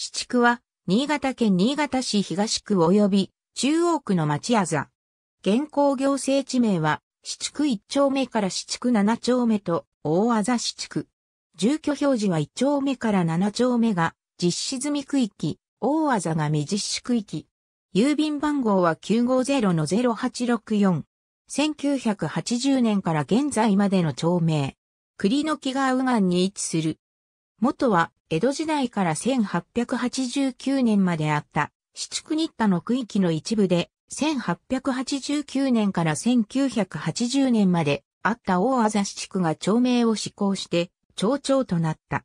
市地区は、新潟県新潟市東区及び中央区の町あざ。現行行政地名は、市地区1丁目から市地区7丁目と、大あざ市地区。住居表示は1丁目から7丁目が、実施済み区域、大あざが未実施区域。郵便番号は950-0864。1980年から現在までの町名。栗の木が右岸に位置する元は江戸時代から1889年まであった四畜区日田の区域の一部で1889年から1980年まであった大あざ市区が町名を施行して町長となった。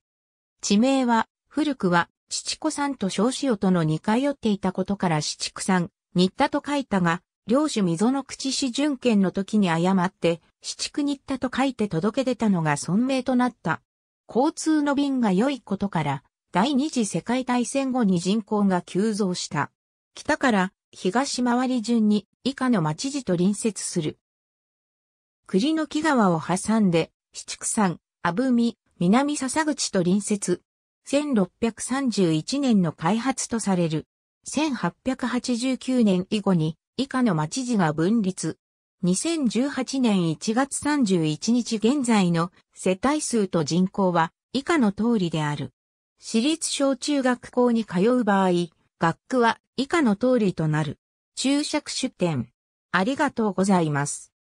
地名は古くは七子さんと小塩との似通っていたことから七区ん、日田と書いたが、領主溝の口市巡検の時に誤って、七区日田と書いて届け出たのが存名となった交通の便が良いことから、第二次世界大戦後に人口が急増した。北から東回り順に以下の町地と隣接する。栗の木川を挟んで、七区山、阿部海、南笹口と隣接。1631年の開発とされる。1889年以後に以下の町地が分立。2018年1月31日現在の世帯数と人口は以下の通りである。私立小中学校に通う場合、学区は以下の通りとなる。注釈出典。ありがとうございます。